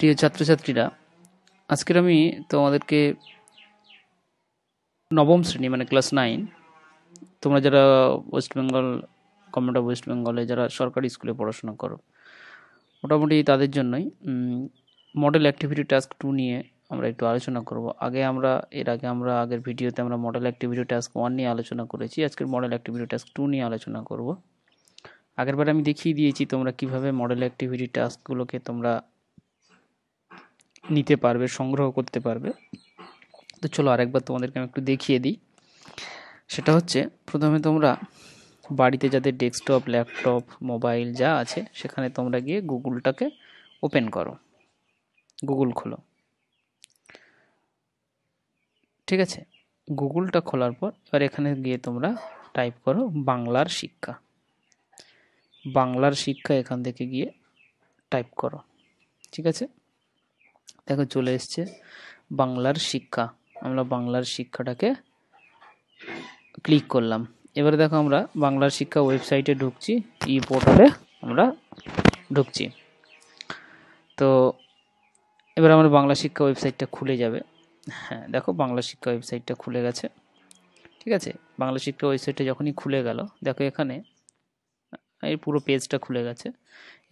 প্রিয় ছাত্রছাত্রীরা আজকের আমি তোমাদেরকে নবম শ্রেণী মানে ক্লাস নাইন তোমরা যারা West Bengal government of West বেঙ্গলে যারা সরকারি স্কুলে পড়াশোনা করো মোটামুটি তাদের জন্যই মডেল অ্যাক্টিভিটি টাস্ক টু নিয়ে আমরা একটু আলোচনা করব আগে আমরা এর আগে আমরা আগের ভিডিওতে আমরা মডেল অ্যাক্টিভিটি টাস্ক ওয়ান নিয়ে আলোচনা করেছি আজকের মডেল অ্যাক্টিভিটি টাস্ক টু নিয়ে আলোচনা করব আগেরবার আমি দেখিয়ে দিয়েছি তোমরা কীভাবে মডেল অ্যাক্টিভিটি টাস্কগুলোকে তোমরা নিতে পারবে সংগ্রহ করতে পারবে তো চলো আরেকবার তোমাদেরকে আমি একটু দেখিয়ে দিই সেটা হচ্ছে প্রথমে তোমরা বাড়িতে যাদের ডেস্কটপ ল্যাপটপ মোবাইল যা আছে সেখানে তোমরা গিয়ে গুগলটাকে ওপেন করো গুগল খোলো ঠিক আছে গুগলটা খোলার পর এবার এখানে গিয়ে তোমরা টাইপ করো বাংলার শিক্ষা বাংলার শিক্ষা এখান থেকে গিয়ে টাইপ করো ঠিক আছে দেখো চলে এসছে বাংলার শিক্ষা আমরা বাংলার শিক্ষাটাকে ক্লিক করলাম এবারে দেখো আমরা বাংলার শিক্ষা ওয়েবসাইটে ঢুকছি ই পোর্টালে আমরা ঢুকছি তো এবার আমার বাংলা শিক্ষা ওয়েবসাইটটা খুলে যাবে হ্যাঁ দেখো বাংলা শিক্ষা ওয়েবসাইটটা খুলে গেছে ঠিক আছে বাংলা শিক্ষা ওয়েবসাইটটা যখনই খুলে গেল দেখো এখানে এই পুরো পেজটা খুলে গেছে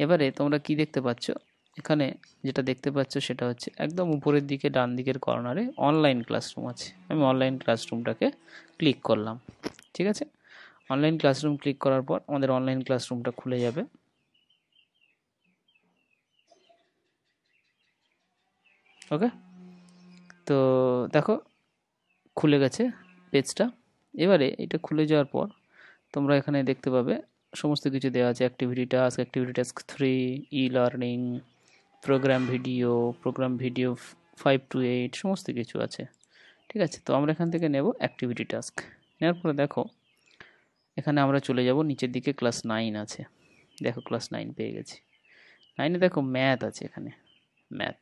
এবারে তোমরা কি দেখতে পাচ্ছ এখানে যেটা দেখতে পাচ্ছ সেটা হচ্ছে একদম উপরের দিকে ডান দিকের কর্নারে অনলাইন ক্লাসরুম আছে আমি অনলাইন ক্লাসরুমটাকে ক্লিক করলাম ঠিক আছে অনলাইন ক্লাসরুম ক্লিক করার পর আমাদের অনলাইন ক্লাসরুমটা খুলে যাবে ওকে তো দেখো খুলে গেছে পেজটা এবারে এটা খুলে যাওয়ার পর তোমরা এখানে দেখতে পাবে সমস্ত কিছু দেওয়া আছে activity task activity task three E learning program video program video five two eight সমস্ত কিছু আছে ঠিক আছে তো আমরা এখান থেকে নেব অ্যাক্টিভিটি টাস্ক নেওয়ার পরে দেখো এখানে আমরা চলে যাব নিচের দিকে ক্লাস নাইন আছে দেখো ক্লাস নাইন পেয়ে গেছি নাইনে দেখো ম্যাথ আছে এখানে ম্যাথ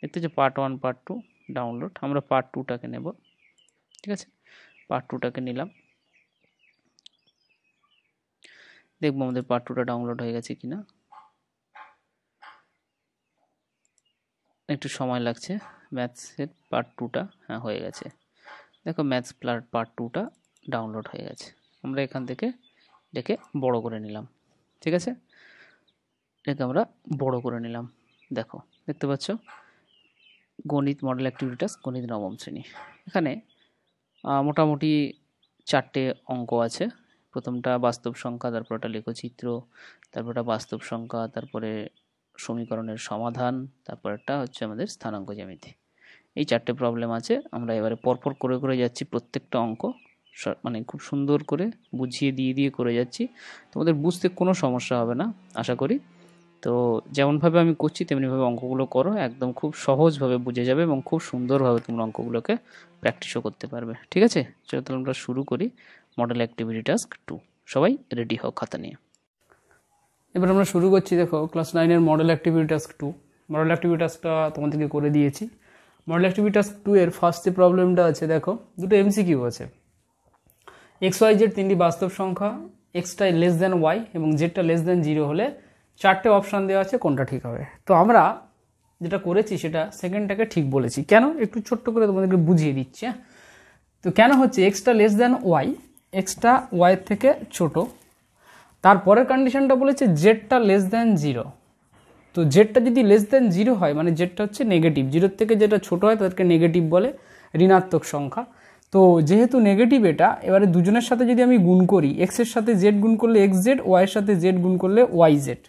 দেখতে হচ্ছে part one part two download আমরা পার্ট টুটাকে নেব ঠিক আছে পার্ট টুটাকে নিলাম দেখবো আমাদের পার্ট টুটা ডাউনলোড হয়ে গেছে কিনা একটু সময় লাগছে ম্যাথসের পার্ট টুটা হ্যাঁ হয়ে গেছে দেখো ম্যাথস প্লার পার্ট টুটা ডাউনলোড হয়ে গেছে আমরা এখান থেকে ডেকে বড় করে নিলাম ঠিক আছে এটাকে আমরা বড় করে নিলাম দেখো দেখতে পাচ্ছ গণিত মডেল অ্যাক্টিভিটাস গণিত নবম শ্রেণী এখানে মোটামুটি চারটে অঙ্ক আছে প্রথমটা বাস্তব সংখ্যা তারপর একটা লেখচিত্র তারপর একটা বাস্তব সংখ্যা তারপরে সমীকরণের সমাধান তারপরটা হচ্ছে আমাদের স্থানাঙ্ক জ্যামিতি এই চারটে প্রবলেম আছে আমরা এবারে পরপর করে করে যাচ্ছি প্রত্যেকটা অঙ্ক মানে খুব সুন্দর করে বুঝিয়ে দিয়ে দিয়ে করে যাচ্ছি তোমাদের বুঝতে কোনো সমস্যা হবে না আশা করি তো যেমনভাবে আমি করছি তেমনিভাবে অঙ্কগুলো করো একদম খুব সহজভাবে বুঝে যাবে এবং খুব সুন্দরভাবে তোমরা অঙ্কগুলোকে প্র্যাকটিসও করতে পারবে ঠিক আছে চলো তাহলে আমরা শুরু করি মডেল অ্যাক্টিভিটি টাস্ক টু সবাই রেডি হও খাতা নিয়ে এবার আমরা শুরু করছি দেখো ক্লাস নাইনের model activity task two model activity টাস্কটা তোমাদেরকে করে দিয়েছি মডেল অ্যাক্টিভিটি টাস্ক টু এর ফার্স্ট যে প্রবলেমটা আছে দেখো দুটো এমসি কিউ আছে এক্স ওয়াই জেড তিনটি বাস্তব সংখ্যা এক্সটাই লেস দেন ওয়াই এবং জেডটা লেস দেন জিরো হলে চারটে অপশান দেওয়া আছে কোনটা ঠিক হবে তো আমরা যেটা করেছি সেটা সেকেন্ডটাকে ঠিক বলেছি কেন একটু ছোট্ট করে তোমাদেরকে বুঝিয়ে দিচ্ছি হ্যাঁ? তো কেন হচ্ছে এক্সটা লেস দ্যান ওয়াই এক্সটা ওয়াই থেকে ছোটো তারপরের কন্ডিশনটা বলেছে জেডটা লেস দেন জিরো তো জেডটা যদি লেস দেন জিরো হয় মানে জেডটা হচ্ছে নেগেটিভ জিরোর থেকে যেটা ছোট হয় তাদেরকে নেগেটিভ বলে ঋণাত্মক সংখ্যা তো যেহেতু নেগেটিভ এটা এবারে দুজনের সাথে যদি আমি গুণ করি এক্সের সাথে জেড গুণ করলে এক্স জেড ওয়াইয়ের সাথে জেড গুণ করলে ওয়াই জেড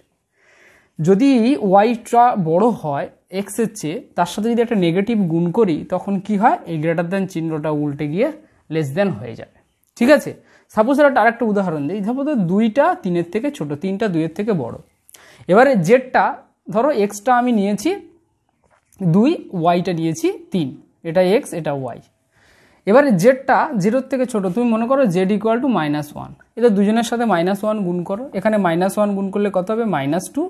যদি ওয়াইটা বড় হয় এক্সের চেয়ে তার সাথে যদি একটা নেগেটিভ গুণ করি তখন কি হয় এই গ্রেটার দেন চিহ্নটা উল্টে গিয়ে লেস দেন হয়ে যাবে ঠিক আছে সাপোজ এর একটা উদাহরণ দিই ধরো দুইটা তিনের থেকে ছোট তিনটা দুইয়ের থেকে বড় এবারে জেডটা ধরো এক্সটা আমি নিয়েছি দুই ওয়াইটা নিয়েছি তিন এটা এক্স এটা ওয়াই এবারে জেডটা জিরোর থেকে ছোট তুমি মনে করো z equal to minus one এটা দুজনের সাথে মাইনাস ওয়ান গুণ করো এখানে মাইনাস ওয়ান গুণ করলে কত হবে মাইনাস টু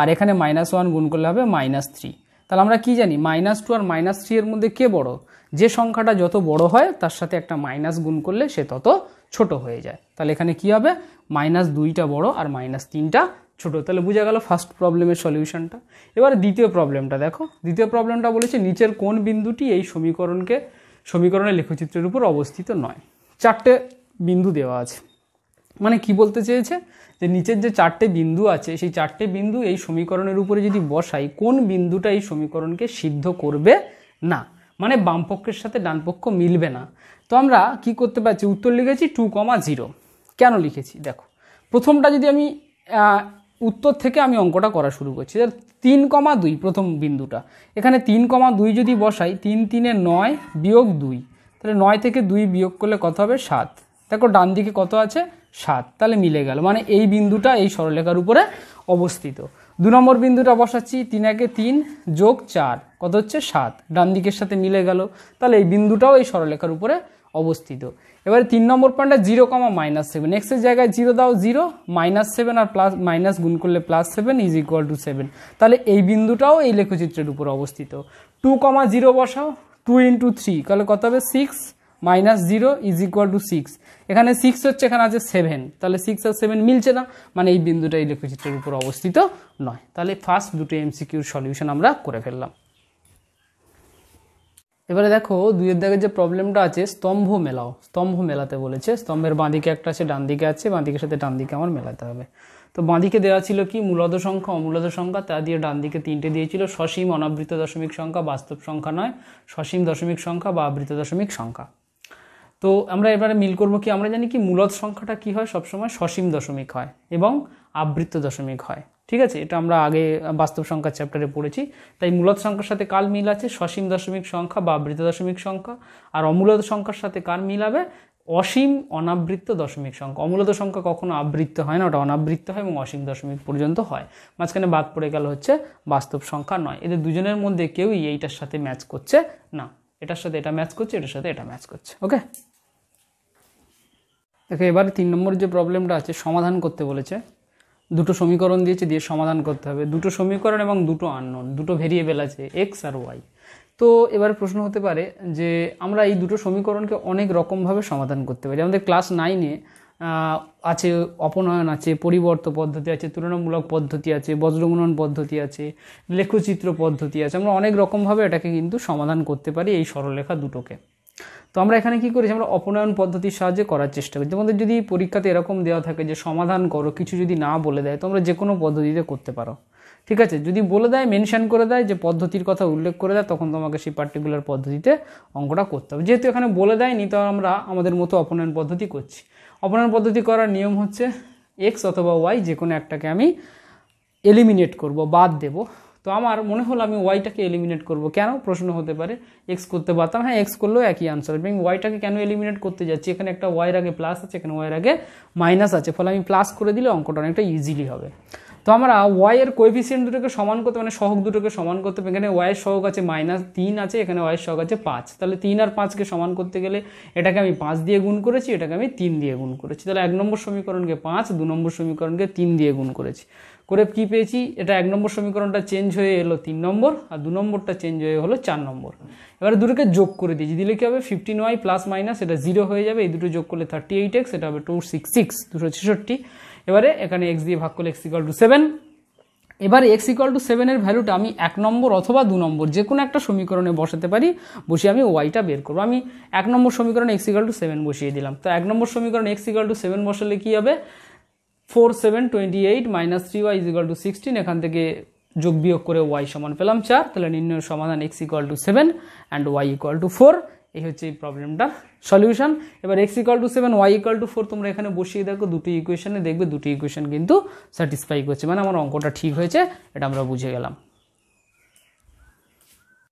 আর এখানে মাইনাস ওয়ান গুণ করলে হবে মাইনাস থ্রি তাহলে আমরা কি জানি মাইনাস টু আর মাইনাস থ্রি এর মধ্যে কে বড় যে সংখ্যাটা যত বড় হয় তার সাথে একটা মাইনাস গুণ করলে সে তত ছোট হয়ে যায় তাহলে এখানে কি হবে মাইনাস দুইটা বড় আর মাইনাস তিনটা ছোট তাহলে বোঝা গেল ফার্স্ট প্রবলেমের সলিউশনটা এবার দ্বিতীয় প্রবলেমটা দেখো দ্বিতীয় প্রবলেমটা বলেছে নিচের কোন বিন্দুটি এই সমীকরণকে সমীকরণের লেখচিত্রের উপর অবস্থিত নয় চারটে বিন্দু দেওয়া আছে মানে কি বলতে চেয়েছে যে নিচের যে চারটে বিন্দু আছে সেই চারটে বিন্দু এই সমীকরণের উপরে যদি বসাই কোন বিন্দুটা এই সমীকরণকে সিদ্ধ করবে না মানে বামপক্ষের সাথে ডানপক্ষ মিলবে না তো আমরা কি করতে পারছি উত্তর লিখেছি টু কমা জিরো কেন লিখেছি দেখো প্রথমটা যদি আমি উত্তর থেকে আমি অঙ্কটা করা শুরু করছি তিন কমা দুই প্রথম বিন্দুটা এখানে তিন কমা দুই যদি বসাই তিন তিনে নয় বিয়োগ দুই তাহলে নয় থেকে দুই বিয়োগ করলে কত হবে সাত দেখো ডান দিকে কত আছে সাত তাহলে মিলে গেল মানে এই বিন্দুটা এই সরলেখার উপরে অবস্থিত দু নম্বর বিন্দুটা বসাচ্ছি তিন একে তিন যোগ চার কত হচ্ছে সাত ডান দিকের সাথে মিলে গেল তাহলে এই বিন্দুটাও এই সরলেখার উপরে অবস্থিত এবারে তিন নম্বর পয়েন্টটা জিরো কমা মাইনাস সেভেন এক্সের জায়গায় জিরো দাও জিরো মাইনাস সেভেন আর প্লাস মাইনাস গুণ করলে plus seven is equal to seven তাহলে এই বিন্দুটাও এই লেখচিত্রের উপর অবস্থিত টু কমা জিরো বসাও টু ইন্টু থ্রি তাহলে কত হবে six minus zero is equal to six এখানে সিক্স হচ্ছে এখানে আছে সেভেন তাহলে সিক্স আর সেভেন মিলছে না মানে এই বিন্দুটা ইলেকট্রোচিত্রের উপর অবস্থিত নয় তাহলে ফার্স্ট দুটো এমসিকিউর সলিউশন আমরা করে ফেললাম এবারে দেখো দুইয়ের দাগের যে প্রবলেমটা আছে স্তম্ভ মেলাও স্তম্ভ মেলাতে বলেছে স্তম্ভের বাঁদিকে একটা আছে ডান দিকে আছে বাঁদিকের সাথে ডান দিকে আমার মেলাতে হবে তো বাঁদিকে দেওয়া ছিল কি মূলত সংখ্যা অমূলত সংখ্যা তা দিয়ে ডান দিকে তিনটে দিয়েছিল সসীম অনাবৃত দশমিক সংখ্যা বাস্তব সংখ্যা নয় সসীম দশমিক সংখ্যা বা আবৃত দশমিক সংখ্যা তো আমরা এবারে মিল করব কি আমরা জানি কি মূলত সংখ্যাটা কি হয় সবসময় সসীম দশমিক হয় এবং আবৃত্ত দশমিক হয় ঠিক আছে এটা আমরা আগে বাস্তব সংখ্যার চ্যাপ্টারে পড়েছি তাই মূলত সংখ্যার সাথে কার মিল আছে সসীম দশমিক সংখ্যা বা আবৃত দশমিক সংখ্যা আর অমূলত সংখ্যার সাথে কার মিল হবে অসীম অনাবৃত্ত দশমিক সংখ্যা অমূলত সংখ্যা কখনো আবৃত্ত হয় না ওটা অনাবৃত্ত হয় এবং অসীম দশমিক পর্যন্ত হয় মাঝখানে বাদ পড়ে গেল হচ্ছে বাস্তব সংখ্যা নয় এদের দুজনের মধ্যে কেউই এইটার সাথে ম্যাচ করছে না এটার সাথে এটা ম্যাচ করছে এটার সাথে এটা ম্যাচ করছে ওকে দেখো এবার তিন নম্বর যে প্রবলেমটা আছে সমাধান করতে বলেছে দুটো সমীকরণ দিয়েছে দিয়ে সমাধান করতে হবে দুটো সমীকরণ এবং দুটো আননোন দুটো ভেরিয়েবেল আছে এক্স আর ওয়াই তো এবার প্রশ্ন হতে পারে যে আমরা এই দুটো সমীকরণকে অনেক রকমভাবে সমাধান করতে পারি আমাদের ক্লাস নাইনে আছে অপনয়ন আছে পরিবর্ত পদ্ধতি আছে তুলনামূলক পদ্ধতি আছে বজ্রগুণন পদ্ধতি আছে লেখচিত্র পদ্ধতি আছে আমরা অনেক রকমভাবে এটাকে কিন্তু সমাধান করতে পারি এই সরলরেখা দুটোকে তো আমরা এখানে কি করেছি আমরা অপনয়ন পদ্ধতির সাহায্যে করার চেষ্টা করি তোমাদের যদি পরীক্ষাতে এরকম দেওয়া থাকে যে সমাধান করো কিছু যদি না বলে দেয় তোমরা যে কোনো পদ্ধতিতে করতে পারো ঠিক আছে যদি বলে দেয় মেনশান করে দেয় যে পদ্ধতির কথা উল্লেখ করে দেয় তখন তোমাকে সেই পার্টিকুলার পদ্ধতিতে অঙ্কটা করতে হবে যেহেতু এখানে বলে দেয়নি তো আমরা আমাদের মতো অপনয়ন পদ্ধতি করছি অপনয়ন পদ্ধতি করার নিয়ম হচ্ছে এক্স অথবা ওয়াই যে কোনো একটাকে আমি এলিমিনেট করব বাদ দেবো তো আমার মনে হলো আমি ওয়াইটাকে এলিমিনেট করব কেন প্রশ্ন হতে পারে এক্স করতে পারতাম হ্যাঁ এক্স করলেও একই আনসার আমি ওয়াইটাকে কেন এলিমিনেট করতে যাচ্ছি এখানে একটা ওয়াইয়ের আগে প্লাস আছে এখানে ওয়াইয়ের আগে মাইনাস আছে ফলে আমি প্লাস করে দিলে অঙ্কটা অনেকটা ইজিলি হবে তো আমরা ওয়াইয়ের কোয়েফিসিয়েন্ট দুটোকে সমান করতে মানে সহক দুটোকে সমান করতে এখানে ওয়াইয়ের সহক আছে মাইনাস তিন আছে এখানে ওয়াইয়ের সহক আছে পাঁচ তাহলে তিন আর পাঁচকে সমান করতে গেলে এটাকে আমি পাঁচ দিয়ে গুণ করেছি এটাকে আমি তিন দিয়ে গুণ করেছি তাহলে এক নম্বর সমীকরণকে পাঁচ দু নম্বর সমীকরণকে তিন দিয়ে গুণ করেছি করে কি পেয়েছি এটা এক নম্বর সমীকরণটা চেঞ্জ হয়ে এলো তিন নম্বর আর দু নম্বরটা চেঞ্জ হয়ে হলো চার নম্বর এবারে দুটোকে যোগ করে দিয়েছি দিলে কী হবে ফিফটিন ওয়াই প্লাস মাইনাস এটা জিরো হয়ে যাবে এই দুটো যোগ করলে থার্টি এইট এক্স এটা হবে টু সিক্স সিক্স দুশো ছেষট্টি এবারে এখানে এক্স দিয়ে ভাগ করলে এক্স ইকাল টু সেভেন এবার এক্স ইকাল টু সেভেনের ভ্যালুটা আমি এক নম্বর অথবা দু নম্বর যে কোনো একটা সমীকরণে বসাতে পারি বসিয়ে আমি ওয়াইটা বের করবো আমি এক নম্বর সমীকরণে এক্স ইকাল টু সেভেন বসিয়ে দিলাম তো এক নম্বর সমীকরণে এক্স ইকাল টু সেভেন বসালে কী হবে four seven twenty eight minus three y is equal to sixteen এখান থেকে যোগ বিয়োগ করে ওয়াই সমান পেলাম চার তাহলে নির্ণয় সমাধান x equal to seven and y equal to four এই হচ্ছে এই প্রবলেমটার সলিউশন এবার x equal to seven y equal to four তোমরা এখানে বসিয়ে দেখো দুটি ইকুয়েশনে দেখবে দুটি ইকুয়েশন কিন্তু স্যাটিসফাই করছে মানে আমার অঙ্কটা ঠিক হয়েছে এটা আমরা বুঝে গেলাম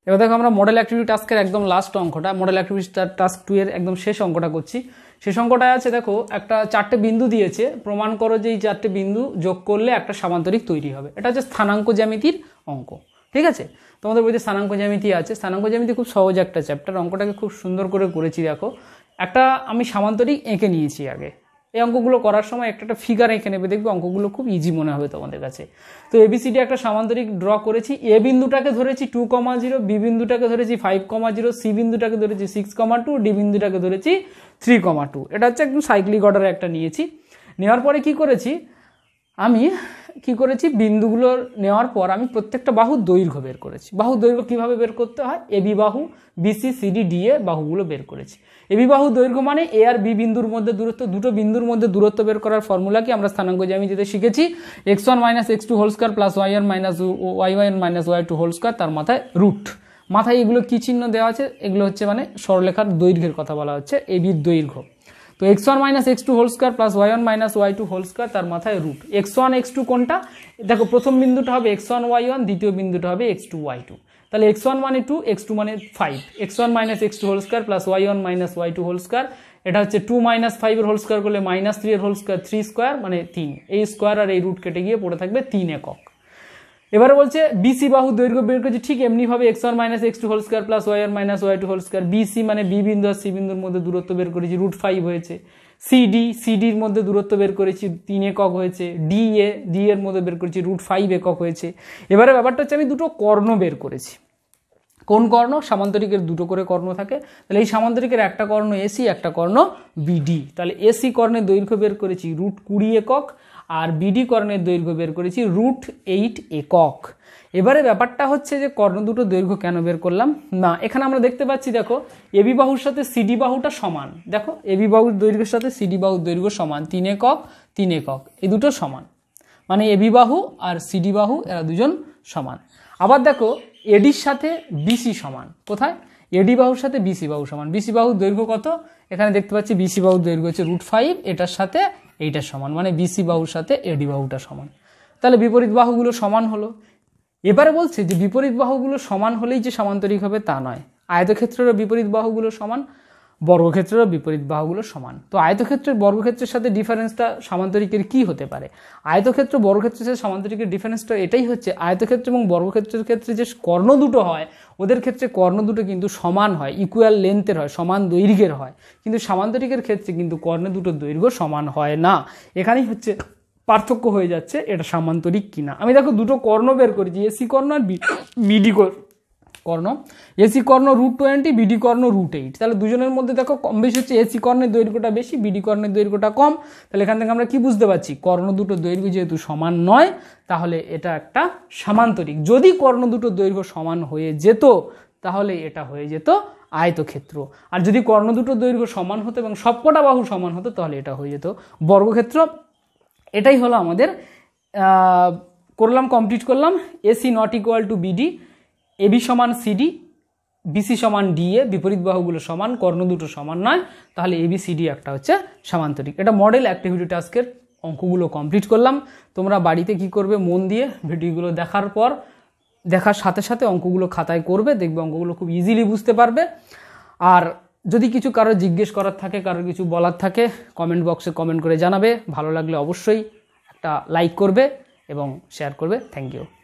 এবার দেখো আমরা মডেল অ্যাক্টিভিটি টাস্কের একদম লাস্ট অঙ্কটা মডেল অ্যাক্টিভিটি টাস্ক টু এর একদম শেষ অঙ্কটা করছি সে সংখ্যাটা আছে দেখো একটা চারটে বিন্দু দিয়েছে প্রমাণ করো যে এই চারটে বিন্দু যোগ করলে একটা সামান্তরিক তৈরি হবে এটা হচ্ছে স্থানাঙ্ক জ্যামিতির অঙ্ক ঠিক আছে তোমাদের বইতে স্থানাঙ্ক জ্যামিতি আছে স্থানাঙ্ক জ্যামিতি খুব সহজ একটা চ্যাপ্টার অঙ্কটাকে খুব সুন্দর করে করেছি দেখো একটা আমি সামান্তরিক এঁকে নিয়েছি আগে এই অঙ্কগুলো করার সময় একটা একটা ফিগার এঁকে নেবে দেখবে অঙ্কগুলো খুব ইজি মনে হবে তোমাদের কাছে তো এবিসিডি একটা সামান্তরিক ড্র করেছি এ বিন্দুটাকে ধরেছি টু কমা জিরো বি বিন্দুটাকে ধরেছি ফাইভ কমা জিরো সি বিন্দুটাকে ধরেছি সিক্স কমা টু ডি বিন্দুটাকে ধরেছি থ্রি কমা টু এটা হচ্ছে একদম সাইক্লিক অর্ডারে একটা নিয়েছি নেওয়ার পরে কি করেছি আমি কি করেছি বিন্দুগুলো নেওয়ার পর আমি প্রত্যেকটা বাহু দৈর্ঘ্য বের করেছি বাহু দৈর্ঘ্য কিভাবে বের করতে হয় এবি বাহু বিসি সিডি ডিএ বাহুগুলো বের করেছি এবি বাহু দৈর্ঘ্য মানে এ আর বি বিন্দুর মধ্যে দূরত্ব দুটো বিন্দুর মধ্যে দূরত্ব বের করার ফর্মুলা কি আমরা স্থানাঙ্ক আমি যেতে শিখেছি x one minus x two whole square plus y one minus y one minus y two whole square তার মাথায় রুট মাথায় এগুলো কী চিহ্ন দেওয়া আছে এগুলো হচ্ছে মানে সরলেখার দৈর্ঘ্যের কথা বলা হচ্ছে এবির দৈর্ঘ্য তো x one minus x two whole square plus y one minus y two whole square তার মাথায় root x one x two কোনটা দেখো প্রথম বিন্দুটা হবে এক্স ওয়ান ওয়াই ওয়ান দ্বিতীয় বিন্দুটা হবে এক্স টু ওয়াই টু তাহলে এক্স ওয়ান মানে টু এক্স টু মানে five x one minus x two whole square plus y one minus y two whole square এটা হচ্ছে টু মাইনাস ফাইভের whole square করলে মাইনাস থ্রি এর whole square three square মানে তিন এই স্কোয়ার আর এই রুট কেটে গিয়ে পড়ে থাকবে তিন একক এবারে বলছে বিসি বাহু দৈর্ঘ্য বের করছে ঠিক এমনিভাবে x one minus x two whole square plus y one minus y two whole square BC মানে বি বিন্দু আর সি বিন্দুর মধ্যে দূরত্ব বের করেছি রুট ফাইভ হয়েছে সিডি সিডির মধ্যে দূরত্ব বের করেছি তিন একক হয়েছে ডি এ ডি এর মধ্যে বের করেছি রুট ফাইভ একক হয়েছে এবারে ব্যাপারটা হচ্ছে আমি দুটো কর্ণ বের করেছি কোন কর্ণ সামান্তরিকের দুটো করে কর্ণ থাকে তাহলে এই সামান্তরিকের একটা কর্ণ এসি একটা কর্ণ বিডি তাহলে এসি কর্ণের দৈর্ঘ্য বের করেছি রুট কুড়ি একক আর বিডি কর্ণের দৈর্ঘ্য বের করেছি রুট এইট একক এবারে ব্যাপারটা হচ্ছে যে কর্ণ দুটো দৈর্ঘ্য কেন বের করলাম না এখানে আমরা দেখতে পাচ্ছি দেখো এবি বাহুর সাথে সিডি বাহুটা সমান দেখো এবি বাহুর দৈর্ঘ্যের সাথে সিডি বাহুর দৈর্ঘ্য সমান তিন একক তিন একক এই দুটো সমান মানে এবি বাহু আর সিডি বাহু এরা দুজন সমান আবার দেখো এডির সাথে বিসি সমান কোথায় এডি বাহুর সাথে বিসি বাহু সমান বিসি বাহু দৈর্ঘ্য কত এখানে দেখতে পাচ্ছি বিসি বাহু দৈর্ঘ্য হচ্ছে রুট ফাইভ এটার সাথে এইটার সমান মানে বিসি বাহুর সাথে এডি বাহুটা সমান তাহলে বিপরীত বাহুগুলো সমান হলো এবারে বলছে যে বিপরীত বাহুগুলো সমান হলেই যে সমান্তরিক হবে তা নয় আয়তক্ষেত্রেরও বিপরীত বাহুগুলো সমান বর্গক্ষেত্রেরও বিপরীত বাহুগুলো সমান তো আয়তক্ষেত্রের বর্গক্ষেত্রের সাথে ডিফারেন্সটা সামান্তরিকের কি হতে পারে আয়তক্ষেত্র বর্গক্ষেত্রের সাথে সামান্তরিকের ডিফারেন্সটা এটাই হচ্ছে আয়তক্ষেত্র এবং বর্গক্ষেত্রের ক্ষেত্রে যে কর্ণ দুটো হয় ওদের ক্ষেত্রে কর্ণ দুটো কিন্তু সমান হয় ইকুয়াল লেন্থের হয় সমান দৈর্ঘ্যের হয় কিন্তু সামান্তরিকের ক্ষেত্রে কিন্তু কর্ণ দুটো দৈর্ঘ্য সমান হয় না এখানেই হচ্ছে পার্থক্য হয়ে যাচ্ছে এটা সামান্তরিক কিনা আমি দেখো দুটো কর্ণ বের করেছি এসি কর্ণ আর বিডি কর্ণ কর্ণ এসি কর্ণ রুট টোয়েন্টি বিডি কর্ণ রুট এইট তাহলে দুজনের মধ্যে দেখো কম বেশি হচ্ছে এসি কর্ণের দৈর্ঘ্যটা বেশি বিডি কর্ণের দৈর্ঘ্যটা কম তাহলে এখান থেকে আমরা কি বুঝতে পারছি কর্ণ দুটো দৈর্ঘ্য যেহেতু সমান নয় তাহলে এটা একটা সামান্তরিক যদি কর্ণ দুটো দৈর্ঘ্য সমান হয়ে যেত তাহলে এটা হয়ে যেত আয়তক্ষেত্র আর যদি কর্ণ দুটো দৈর্ঘ্য সমান হতো এবং সবকটা বাহু সমান হতো তাহলে এটা হয়ে যেত বর্গক্ষেত্র এটাই হলো আমাদের করলাম কমপ্লিট করলাম AC not equal to BD AB সমান সিডি বিসি সমান ডিএ বিপরীত বাহুগুলো সমান কর্ণ দুটো সমান নয় তাহলে এবিসিডি একটা হচ্ছে সামান্তরিক এটা মডেল অ্যাক্টিভিটি টাস্কের অঙ্কগুলো কমপ্লিট করলাম তোমরা বাড়িতে কি করবে মন দিয়ে ভিডিওগুলো দেখার পর দেখার সাথে সাথে অঙ্কগুলো খাতায় করবে দেখবে অঙ্কগুলো খুব ইজিলি বুঝতে পারবে আর যদি কিছু কারো জিজ্ঞেস করার থাকে কারোর কিছু বলার থাকে কমেন্ট বক্সে কমেন্ট করে জানাবে ভালো লাগলে অবশ্যই একটা লাইক করবে এবং শেয়ার করবে থ্যাংক ইউ